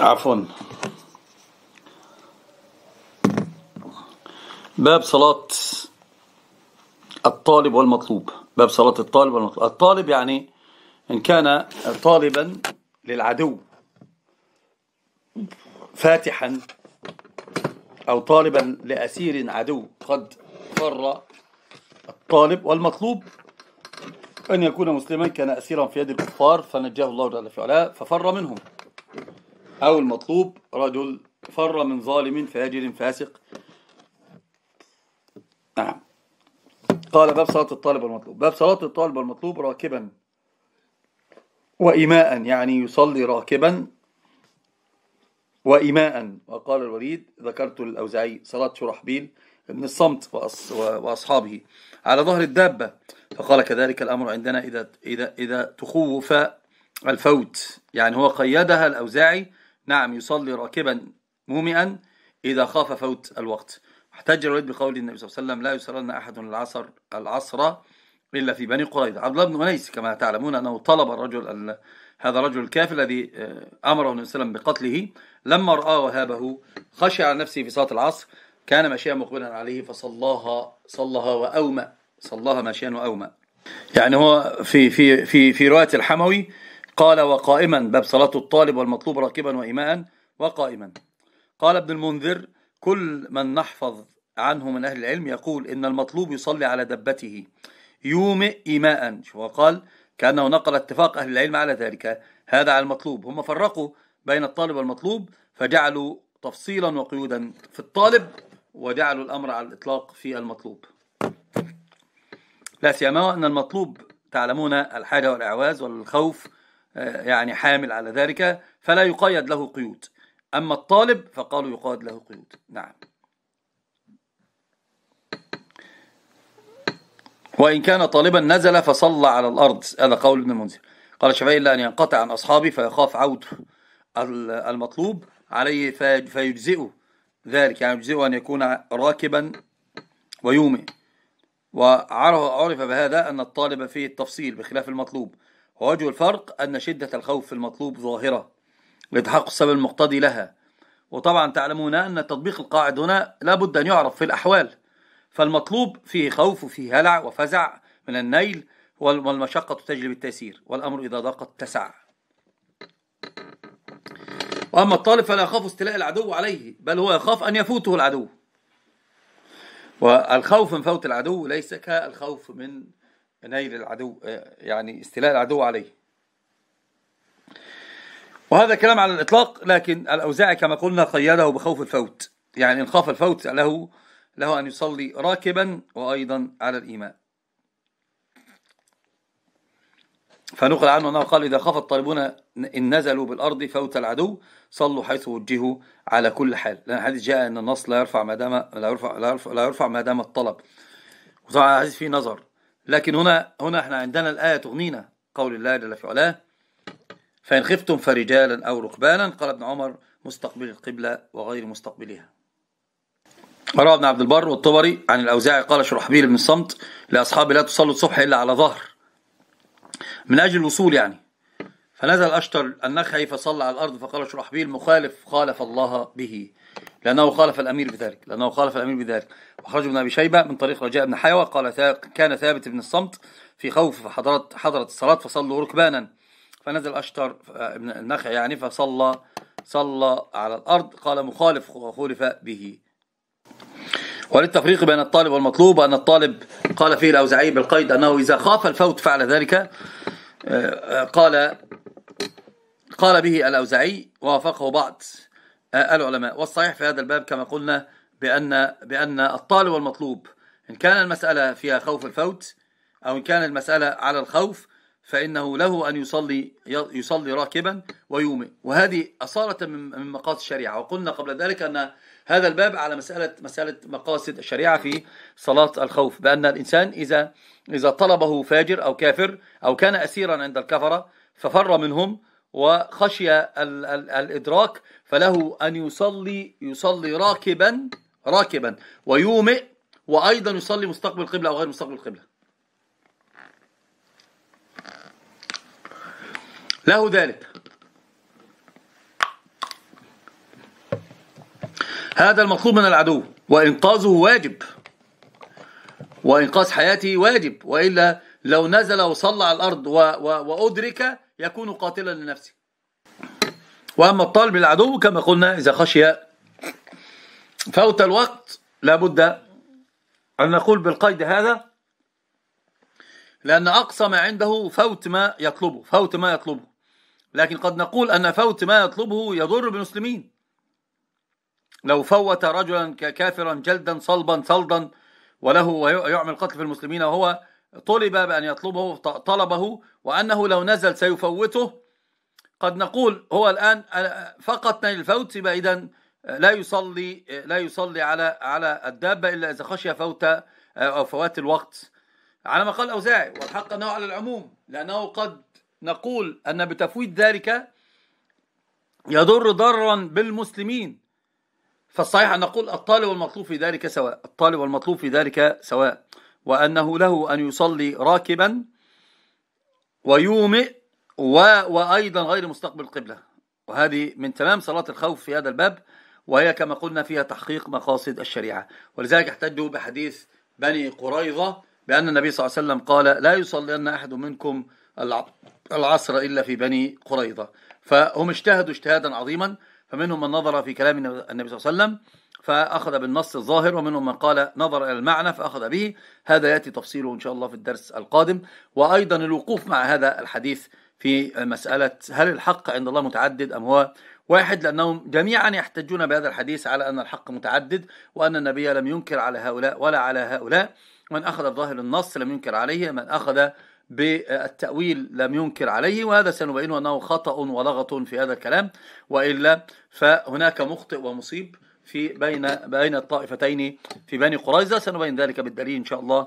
عفوا باب صلاة الطالب والمطلوب باب صلاة الطالب والمطلوب الطالب يعني إن كان طالبا للعدو فاتحا أو طالبا لأسير عدو قد فر الطالب والمطلوب أن يكون مسلما كان أسيرا في يد الكفار فنجاه الله جل في علاه ففر منهم أو المطلوب رجل فر من ظالم فاجر فاسق نعم قال باب صلاة الطالب والمطلوب باب صلاة الطالب والمطلوب راكبا وإماء يعني يصلي راكبا وإماء وقال الوليد ذكرت الأوزعي صلاة شرحبيل ابن الصمت وأصحابه على ظهر الدابة فقال كذلك الأمر عندنا إذا, إذا, إذا تخوف الفوت يعني هو قيدها الأوزاعي نعم يصلي راكبا مومئا إذا خاف فوت الوقت احتج الوليد بقول النبي صلى الله عليه وسلم لا يصلن أحد العصر العصر إلا في بني قريظة عبد الله بن أنيس كما تعلمون أنه طلب الرجل هذا الرجل الكافر الذي آه، أمره النبي صلى الله عليه وسلم بقتله لما رأى وهابه خشي على نفسه في صلاة العصر كان ماشيا مقبلا عليه فصلاها صلاها وأومأ صلاها ماشيا وأومأ يعني هو في في في في رواية الحموي قال وقائما باب صلاة الطالب والمطلوب راكبا وإماء وقائما قال ابن المنذر كل من نحفظ عنه من أهل العلم يقول إن المطلوب يصلي على دبته يومئ إماء وقال كأنه نقل اتفاق أهل العلم على ذلك هذا على المطلوب هم فرقوا بين الطالب والمطلوب فجعلوا تفصيلا وقيودا في الطالب وجعلوا الأمر على الإطلاق في المطلوب لا سيما أن المطلوب تعلمون الحاجة والإعواز والخوف يعني حامل على ذلك فلا يقيد له قيود أما الطالب فقالوا يقاد له قيود نعم وإن كان طالبا نزل فصلى على الأرض هذا قول ابن المنذر قال الشافعي إلا أن ينقطع عن أصحابه فيخاف عوده المطلوب عليه فيجزئه ذلك يعني يجزئه أن يكون راكبا ويومئ وعرف بهذا أن الطالب فيه التفصيل بخلاف المطلوب ووجه الفرق أن شدة الخوف في المطلوب ظاهرة لتحقق السبب المقتضي لها وطبعا تعلمون أن تطبيق القاعد هنا لابد أن يعرف في الأحوال فالمطلوب فيه خوف وفيه هلع وفزع من النيل والمشقة تجلب التيسير والأمر إذا ضاق اتسع وأما الطالب فلا يخاف استلاء العدو عليه بل هو يخاف أن يفوته العدو والخوف من فوت العدو ليس كالخوف من نيل العدو آه، يعني استيلاء العدو عليه وهذا كلام على الإطلاق لكن الأوزاعي كما قلنا قيده بخوف الفوت يعني إن خاف الفوت له له أن يصلي راكبا وأيضا على الإيمان فنقل عنه أنه قال إذا خاف الطالبون إن نزلوا بالأرض فوت العدو صلوا حيث وجهوا على كل حال لأن الحديث جاء أن النص لا يرفع ما دام لا يرفع لا يرفع, ما دام الطلب وطبعا الحديث فيه نظر لكن هنا هنا احنا عندنا الآية تغنينا قول الله جل في علاه فإن خفتم فرجالا أو ركبانا قال ابن عمر مستقبل القبلة وغير مستقبلها روى ابن عبد البر والطبري عن الأوزاعي قال شرحبيل بن الصمت لأصحابي لا تصلوا الصبح إلا على ظهر من أجل الوصول يعني فنزل أشتر النخعي فصلى على الأرض فقال شرحبيل مخالف خالف الله به لأنه خالف الأمير بذلك لأنه خالف الأمير بذلك وخرج ابن أبي شيبة من طريق رجاء بن حيوة قال كان ثابت بن الصمت في خوف حضرت حضرت الصلاة فصلوا ركبانا فنزل أشتر آه، ابن النخع يعني فصلى صلى على الأرض قال مخالف خلف به وللتفريق بين الطالب والمطلوب أن الطالب قال فيه الأوزعي بالقيد أنه إذا خاف الفوت فعل ذلك آه، آه، قال قال به الأوزعي وافقه بعض العلماء والصحيح في هذا الباب كما قلنا بأن, بأن الطالب والمطلوب إن كان المسألة فيها خوف الفوت أو إن كان المسألة على الخوف فإنه له أن يصلي يصلي راكبا ويومئ وهذه أصالة من مقاصد الشريعة وقلنا قبل ذلك أن هذا الباب على مسألة مسألة مقاصد الشريعة في صلاة الخوف بأن الإنسان إذا إذا طلبه فاجر أو كافر أو كان أسيرا عند الكفرة ففر منهم وخشي ال ال الإدراك فله أن يصلي يصلي راكبا راكبا ويومئ وأيضا يصلي مستقبل القبلة أو غير مستقبل القبلة له ذلك هذا المطلوب من العدو وإنقاذه واجب وإنقاذ حياته واجب وإلا لو نزل وصلى على الأرض وأدرك يكون قاتلا لنفسه وأما الطالب العدو كما قلنا إذا خشي فوت الوقت لابد أن نقول بالقيد هذا لأن أقصى ما عنده فوت ما يطلبه فوت ما يطلبه لكن قد نقول أن فوت ما يطلبه يضر بالمسلمين لو فوت رجلا كافرا جلدا صلبا صلدا وله ويعمل قتل في المسلمين وهو طلب بأن يطلبه طلبه وأنه لو نزل سيفوته قد نقول هو الآن آه، فقط نيل الفوت يبقى إذا آه، لا يصلي آه، لا يصلي على على الدابة إلا إذا خشي فوت أو فوات الوقت على ما قال أوزاعي والحق أنه على العموم لأنه قد نقول أن بتفويت ذلك يضر ضرا بالمسلمين فالصحيح أن نقول الطالب والمطلوب في ذلك سواء الطالب والمطلوب في ذلك سواء وأنه له أن يصلي راكبا ويومئ و... وأيضا غير مستقبل القبلة وهذه من تمام صلاة الخوف في هذا الباب وهي كما قلنا فيها تحقيق مقاصد الشريعة ولذلك احتجوا بحديث بني قريظة بأن النبي صلى الله عليه وسلم قال لا يصلين أحد منكم العصر إلا في بني قريظة فهم اجتهدوا اجتهادا عظيما فمنهم من نظر في كلام النبي صلى الله عليه وسلم فأخذ بالنص الظاهر ومنهم من قال نظر إلى المعنى فأخذ به هذا يأتي تفصيله إن شاء الله في الدرس القادم وأيضا الوقوف مع هذا الحديث في مسألة هل الحق عند الله متعدد أم هو واحد لأنهم جميعا يحتجون بهذا الحديث على أن الحق متعدد وأن النبي لم ينكر على هؤلاء ولا على هؤلاء من أخذ بظاهر النص لم ينكر عليه من أخذ بالتأويل لم ينكر عليه وهذا سنبينه أنه خطأ ولغط في هذا الكلام وإلا فهناك مخطئ ومصيب في بين بين الطائفتين في بني قريظة سنبين ذلك بالدليل إن شاء الله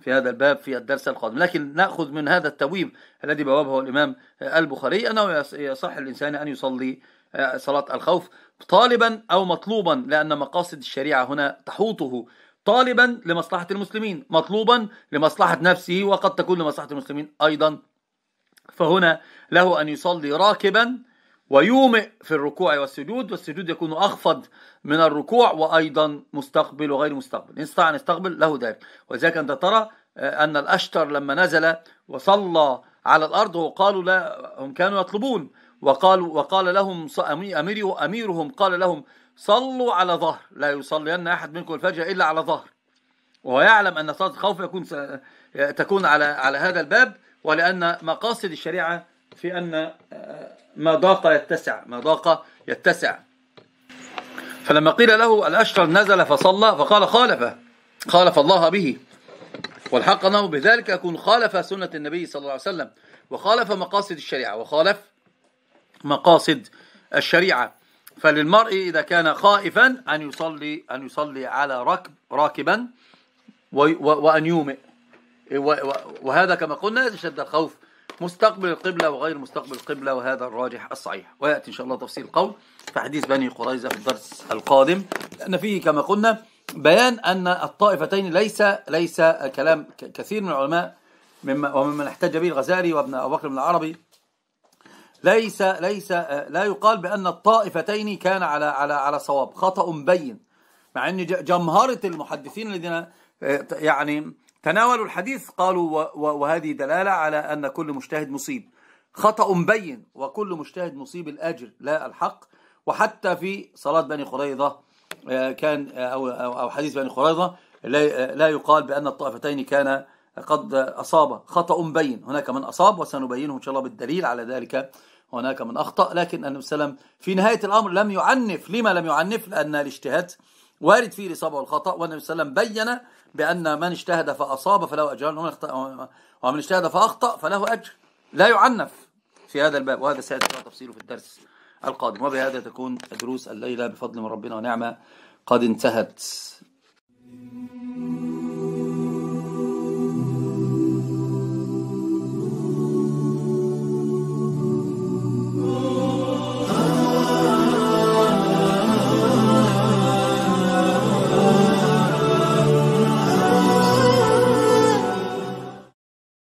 في هذا الباب في الدرس القادم لكن نأخذ من هذا التبويب الذي بوابه الإمام البخاري أنه يصح الإنسان أن يصلي آه، صلاة الخوف طالبا أو مطلوبا لأن مقاصد الشريعة هنا تحوطه طالبا لمصلحة المسلمين مطلوبا لمصلحة نفسه وقد تكون لمصلحة المسلمين أيضا فهنا له أن يصلي راكبا ويومئ في الركوع والسجود والسجود يكون أخفض من الركوع وأيضا مستقبل وغير مستقبل إن استطاع أن يستقبل له ذلك ولذلك أنت ترى آه، أن الأشتر لما نزل وصلى على الأرض وقالوا لا هم كانوا يطلبون وقالوا وقال لهم أميره أميرهم قال لهم صلوا على ظهر لا يصلين أحد منكم الفجر إلا على ظهر وهو يعلم أن صلاة الخوف يكون تكون على على هذا الباب ولأن مقاصد الشريعة في أن آه، ما ضاق يتسع ما ضاق يتسع فلما قيل له الأشتر نزل فصلى فقال خالفه خالف الله به والحق أنه بذلك يكون خالف سنة النبي صلى الله عليه وسلم وخالف مقاصد الشريعة وخالف مقاصد الشريعة فللمرء إذا كان خائفا أن يصلي أن يصلي على ركب راكبا وأن يومئ وهذا كما قلنا يتشدد الخوف مستقبل القبلة وغير مستقبل القبلة وهذا الراجح الصحيح ويأتي إن شاء الله تفصيل القول في حديث بني قريظة في الدرس القادم لأن فيه كما قلنا بيان أن الطائفتين ليس ليس كلام كثير من العلماء مما وممن احتج به الغزالي وابن أبو بكر بن العربي ليس ليس لا يقال بأن الطائفتين كان على على على صواب خطأ بين مع أن جمهرة المحدثين الذين يعني تناولوا الحديث قالوا وهذه دلالة على أن كل مجتهد مصيب خطأ مبين وكل مجتهد مصيب الأجر لا الحق وحتى في صلاة بني خريضة آه، كان آه، أو, أو حديث بني خريضة آه، لا يقال بأن الطائفتين كان قد أصاب خطأ مبين هناك من أصاب وسنبينه إن شاء الله بالدليل على ذلك هناك من أخطأ لكن النبي صلى الله عليه وسلم في نهاية الأمر لم يعنف لما لم يعنف لأن الاجتهاد وارد فيه الإصابة والخطأ والنبي صلى الله عليه وسلم بين بأن من اجتهد فأصاب فله أجر ومن اجتهد فأخطأ فله أجر لا يعنف في هذا الباب وهذا سيأتي تفصيله في الدرس القادم وبهذا تكون دروس الليلة بفضل من ربنا ونعمة قد انتهت